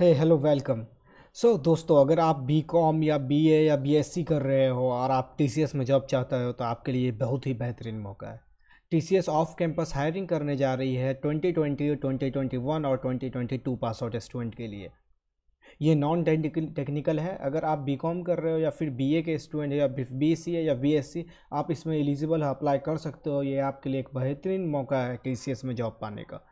है hello welcome so दोस्तों अगर आप बी कॉम या बी ए या बी एस सी कर रहे हो और आप टी सी एस में जॉब चाहते हो तो आपके लिए बहुत ही बेहतरीन मौका है T C S off campus hiring करने जा रही है twenty twenty twenty twenty one और twenty twenty two pass out student के लिए ये नॉन टेक्निकल है अगर आप बी कॉम कर रहे हो या फिर बी ए के स्टूडेंट या बी सी या बी एस सी आप इसमें एलिजिबल अप्लाई कर सकते हो ये आपके लिए एक बेहतरीन मौका है टी सी एस में जॉब पाने का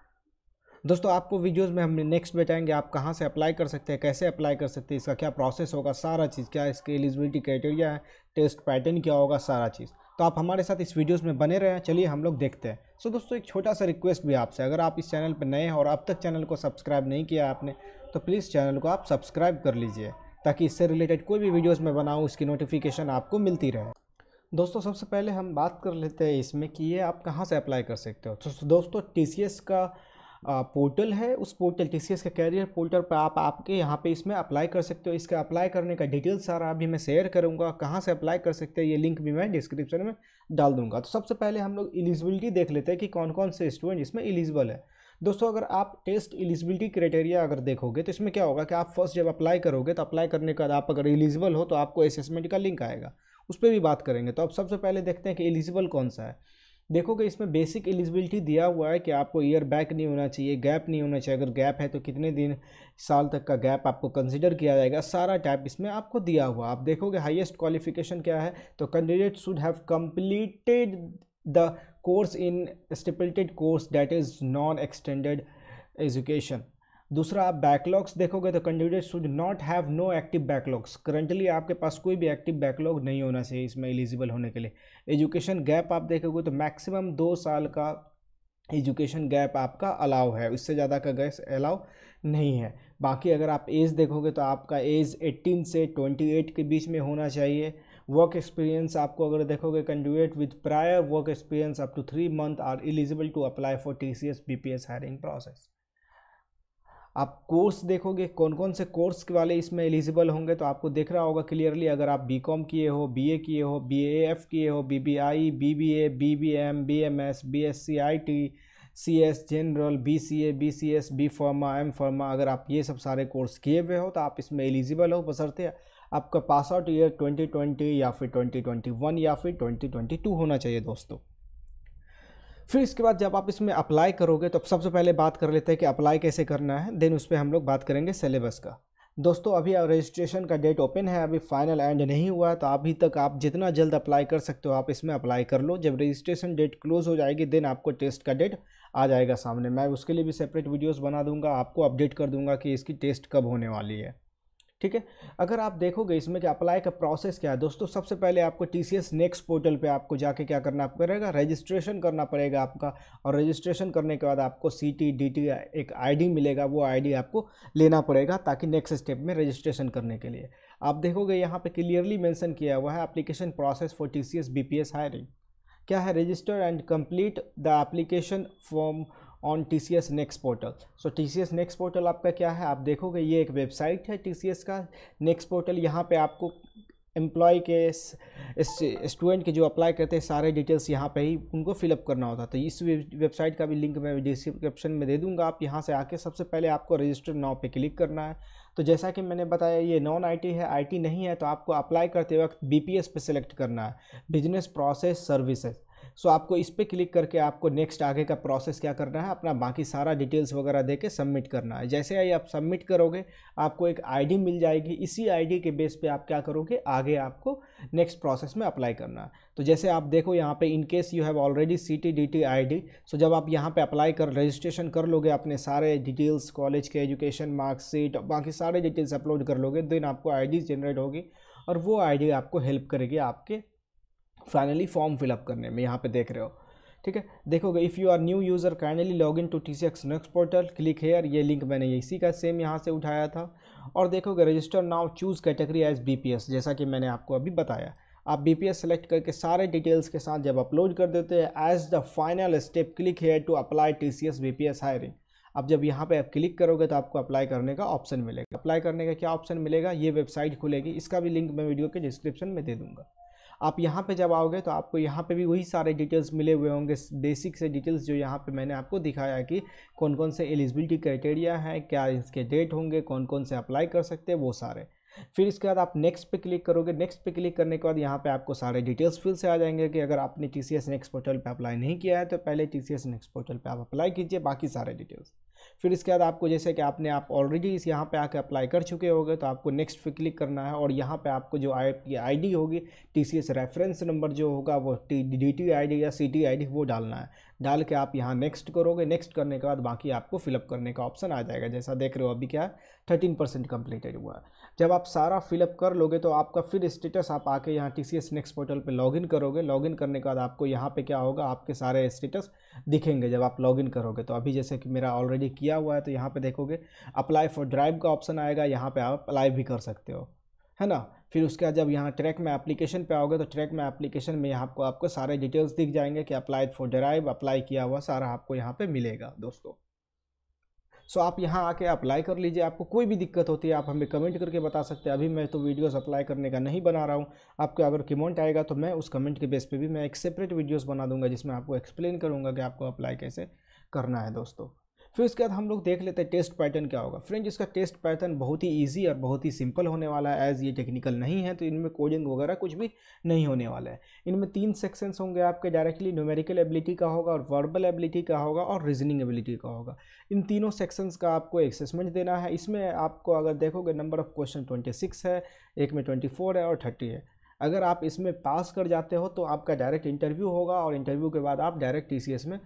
दोस्तों आपको वीडियोज़ में हम नेक्स्ट बताएंगे आप कहाँ से अप्लाई कर सकते हैं कैसे अप्लाई कर सकते हैं इसका क्या प्रोसेस होगा सारा चीज़ क्या इसके एलिजिबिलिटी क्राइटेरिया है टेस्ट पैटर्न क्या होगा सारा चीज़ तो आप हमारे साथ इस वीडियोस में बने रहें चलिए हम लोग देखते हैं सो so, दोस्तों एक छोटा सा रिक्वेस्ट भी आपसे अगर आप इस चैनल पर नए हैं और अब तक चैनल को सब्सक्राइब नहीं किया आपने तो प्लीज़ चैनल को आप सब्सक्राइब कर लीजिए ताकि इससे रिलेटेड कोई भी वीडियोज़ मैं बनाऊँ उसकी नोटिफिकेशन आपको मिलती रहे दोस्तों सबसे पहले हम बात कर लेते हैं इसमें कि ये आप कहाँ से अप्लाई कर सकते हो तो दोस्तों टी का पोर्टल है उस पोर्टल टी सी के कैरियर पोर्टल पर आप आपके यहाँ पे इसमें अप्लाई कर सकते हो इसका अप्लाई करने का डिटेल सारा अभी मैं शेयर करूँगा कहाँ से अप्लाई कर सकते हैं ये लिंक भी मैं डिस्क्रिप्शन में डाल दूँगा तो सबसे पहले हम लोग एलिजिबिलिटी देख लेते हैं कि कौन कौन से स्टूडेंट इसमें एलिजिबल है दोस्तों अगर आप टेस्ट एलिजिबिलिटी क्राइटेरिया अगर देखोगे तो इसमें क्या होगा कि आप फर्स्ट जब अप्लाई करोगे तो अप्लाई करने के बाद आप अगर एलिजिबल हो तो आपको असेसमेंट का लिंक आएगा उस पर भी बात करेंगे तो अब सबसे पहले देखते हैं कि एलिजिबल कौन सा है देखोगे इसमें बेसिक एलिजिबिलिटी दिया हुआ है कि आपको ईयर बैक नहीं होना चाहिए गैप नहीं होना चाहिए अगर गैप है तो कितने दिन साल तक का गैप आपको कंसिडर किया जाएगा सारा टाइप इसमें आपको दिया हुआ आप देखोगे हाईएस्ट क्वालिफिकेशन क्या है तो candidate should have completed the course in stipulated course that is non extended education दूसरा आप बैकलॉग्स देखोगे तो candidate should not have no active backlogs currently आपके पास कोई भी एक्टिव बैकलॉग नहीं होना चाहिए इसमें एलिजिबल होने के लिए एजुकेशन गैप आप देखोगे तो मैक्सिमम दो साल का एजुकेशन गैप आपका अलाउ है उससे ज़्यादा का गैस अलाउ नहीं है बाकी अगर आप एज देखोगे तो आपका एज 18 से 28 के बीच में होना चाहिए वर्क एक्सपीरियंस आपको अगर देखोगे candidate with prior work experience up to three month are eligible to apply for T C S B P S hiring process आप कोर्स देखोगे कौन कौन से कोर्स के वाले इसमें एलिजिबल होंगे तो आपको देख रहा होगा क्लियरली अगर आप बी कॉम किए हो बी ए किए हो बी ए एफ किए हो B B I B B A B B M B M S B S C I T C S general B C A B C S B pharma M pharma अगर आप ये सब सारे course किए हुए हो तो आप इसमें एलिजिबल हो बसरते आपका पास आउट ईयर ट्वेंटी या फिर वन या फिर टू होना चाहिए दोस्तों फिर इसके बाद जब आप इसमें अप्लाई करोगे तो सबसे पहले बात कर लेते हैं कि अप्लाई कैसे करना है देन उस पर हम लोग बात करेंगे सिलेबस का दोस्तों अभी रजिस्ट्रेशन का डेट ओपन है अभी फाइनल एंड नहीं हुआ तो अभी तक आप जितना जल्द अप्लाई कर सकते हो आप इसमें अप्लाई कर लो जब रजिस्ट्रेशन डेट क्लोज हो जाएगी देन आपको टेस्ट का डेट आ जाएगा सामने मैं उसके लिए भी सेपरेट वीडियोस बना दूंगा आपको अपडेट कर दूंगा कि इसकी टेस्ट कब होने वाली है ठीक है अगर आप देखोगे इसमें कि अप्लाई का प्रोसेस क्या है दोस्तों सबसे पहले आपको T C S next portal पे आपको जाके क्या करना पड़ेगा रजिस्ट्रेशन करना पड़ेगा आपका और रजिस्ट्रेशन करने के बाद आपको सी टी डी टी एक आईडी मिलेगा वो आईडी आपको लेना पड़ेगा ताकि नेक्स्ट स्टेप में रजिस्ट्रेशन करने के लिए आप देखोगे यहाँ पर क्लियरली मैंसन किया हुआ है application process for T C S B P S hiring क्या है register and complete the application form on T C S next portal so T C S next portal आपका क्या है आप देखोगे ये एक वेबसाइट है टी सी एस का नेक्स्ट पोर्टल यहाँ पे आपको एम्प्लॉय के स्टूडेंट के जो अप्लाई करते हैं सारे डिटेल्स यहाँ पे ही उनको फिलअप करना होता तो इस वेबसाइट का भी लिंक मैं डिस्क्रिप्शन में दे दूंगा आप यहाँ से आके सबसे पहले आपको रजिस्टर नाव पे क्लिक करना है तो जैसा कि मैंने बताया ये नॉन आईटी है आईटी नहीं है तो आपको अप्लाई करते वक्त बीपीएस पे सेलेक्ट करना है बिजनेस प्रोसेस सर्विसेज सो आपको इस पर क्लिक करके आपको नेक्स्ट आगे का प्रोसेस क्या करना है अपना बाकी सारा डिटेल्स वगैरह दे के सबमिट करना है जैसे ही आप सबमिट करोगे आपको एक आईडी मिल जाएगी इसी आईडी के बेस पे आप क्या करोगे आगे आपको नेक्स्ट प्रोसेस में अप्लाई करना है तो जैसे आप देखो यहाँ पे in case you have already C T D T I D so जब आप यहाँ पे अप्लाई कर रजिस्ट्रेशन कर लोगे अपने सारे डिटेल्स कॉलेज के एजुकेशन मार्कशीट बाकी सारे डिटेल्स अपलोड कर लोगे देन आपको आई जनरेट होगी और वो आई आपको हेल्प करेगी आपके फाइनली फॉर्म फिलअप करने में यहाँ पे देख रहे हो ठीक है देखोगे if you are new user kindly log in to T C X next portal click here ये लिंक मैंने इसी का सेम यहाँ से उठाया था और देखोगे register now choose category as B P S जैसा कि मैंने आपको अभी बताया आप बी पी एस सेलेक्ट करके सारे डिटेल्स के साथ जब अपलोड कर देते हैं as the final step click here to apply T C S B P S hiring अब जब यहाँ पे आप क्लिक करोगे तो आपको अप्लाई करने का ऑप्शन मिलेगा अप्लाई करने का क्या ऑप्शन मिलेगा ये वेबसाइट खुलेगी इसका भी लिंक मैं वीडियो के डिस्क्रिप्शन में दे दूँगा आप यहाँ पे जब आओगे तो आपको यहाँ पे भी वही सारे डिटेल्स मिले हुए होंगे बेसिक से डिटेल्स जो यहाँ पे मैंने आपको दिखाया कि कौन कौन से एलिजिबिलिटी क्राइटेरिया है क्या इसके डेट होंगे कौन कौन से अप्लाई कर सकते हैं वो सारे फिर इसके बाद आप नेक्स्ट पे क्लिक करोगे नेक्स्ट पे क्लिक करने के बाद यहाँ पे आपको सारे डिटेल्स फिर से आ जाएंगे कि अगर आपने T C S next portal पर अप्लाई नहीं किया है तो पहले T C S next portal पर आप अप्लाई कीजिए बाकी सारे डिटेल्स फिर इसके बाद आपको जैसे कि आपने आप ऑलरेडी इस यहाँ पे आके अप्लाई कर चुके होगे तो आपको नेक्स्ट पे क्लिक करना है और यहाँ पे आपको जो आई आईडी होगी टीसीएस रेफरेंस नंबर जो होगा वो टी डी आईडी या सीटी आईडी वो डालना है डाल के आप यहाँ नेक्स्ट करोगे नेक्स्ट करने के बाद बाकी आपको फिलअप करने का ऑप्शन आ जाएगा जैसा देख रहे हो अभी क्या है थर्टीन परसेंट कम्प्लीटेड हुआ है जब आप सारा फिलअप कर लोगे तो आपका फिर स्टेटस आप आके यहाँ T C S next portal पर लॉगिन करोगे लॉगिन करने के बाद आपको यहाँ पे क्या होगा आपके सारे स्टेटस दिखेंगे जब आप लॉगिन करोगे तो अभी जैसे कि मेरा ऑलरेडी किया हुआ है तो यहाँ पे देखोगे अप्लाई फॉर ड्राइव का ऑप्शन आएगा यहाँ पे आप अप्लाई भी कर सकते हो है ना फिर उसके बाद जब यहाँ ट्रैक में एप्लीकेशन पे आओगे तो ट्रैक में एप्लीकेशन में यहाँ आपको आपको सारे डिटेल्स दिख जाएंगे कि अप्लाई फॉर ड्राइव अप्लाई किया हुआ सारा आपको यहाँ पर मिलेगा दोस्तों सो so, आप यहाँ आके अप्लाई कर लीजिए आपको कोई भी दिक्कत होती है आप हमें कमेंट करके बता सकते हैं अभी मैं तो वीडियोस अप्लाई करने का नहीं बना रहा हूँ आपके अगर कमेंट आएगा तो मैं उस कमेंट के बेस पे भी मैं एक सेपरेट वीडियोस बना दूंगा जिसमें आपको एक्सप्लेन करूँगा कि आपको अप्लाई कैसे करना है दोस्तों फिर उसके बाद हम लोग देख लेते हैं टेस्ट पैटर्न क्या होगा फ्रेंड्स इसका टेस्ट पैटर्न बहुत ही ईजी और बहुत ही सिंपल होने वाला है एज़ ये टेक्निकल नहीं है तो इनमें कोडिंग वगैरह कुछ भी नहीं होने वाला है इनमें तीन सेक्शंस होंगे आपके डायरेक्टली न्यूमेरिकल एबिलिटी का होगा और वर्बल एबिलिटी का होगा और रीजनिंग एबिलिटी का होगा इन तीनों सेक्शंस का आपको एक्सेसमेंट देना है इसमें आपको अगर देखोगे number of question twenty six है एक में ट्वेंटी फोर है और थर्टी है अगर आप इसमें पास कर जाते हो तो आपका डायरेक्ट इंटरव्यू होगा और इंटरव्यू के बाद आप डायरेक्ट टी में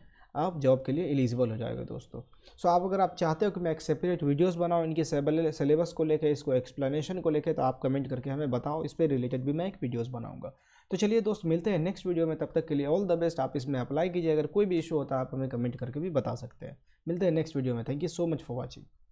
आप जॉब के लिए एलिजिबल हो जाएगा दोस्तों सो so, आप अगर आप चाहते हो कि मैं एक सेपरेट वीडियोस बनाऊँ इनके सिलेबस को लेकर इसको एक्सप्लेनेशन को लेकर तो आप कमेंट करके हमें बताओ इस पर रिलेटेड भी मैं एक वीडियोज़ बनाऊँगा तो चलिए दोस्त मिलते हैं नेक्स्ट वीडियो में तब तक के लिए ऑल द बेस्ट आप इसमें अप्लाई कीजिए अगर कोई भी इशू होता है आप हमें कमेंट करके भी बता सकते हैं मिलते हैं नेक्स्ट वीडियो में thank you so much for watching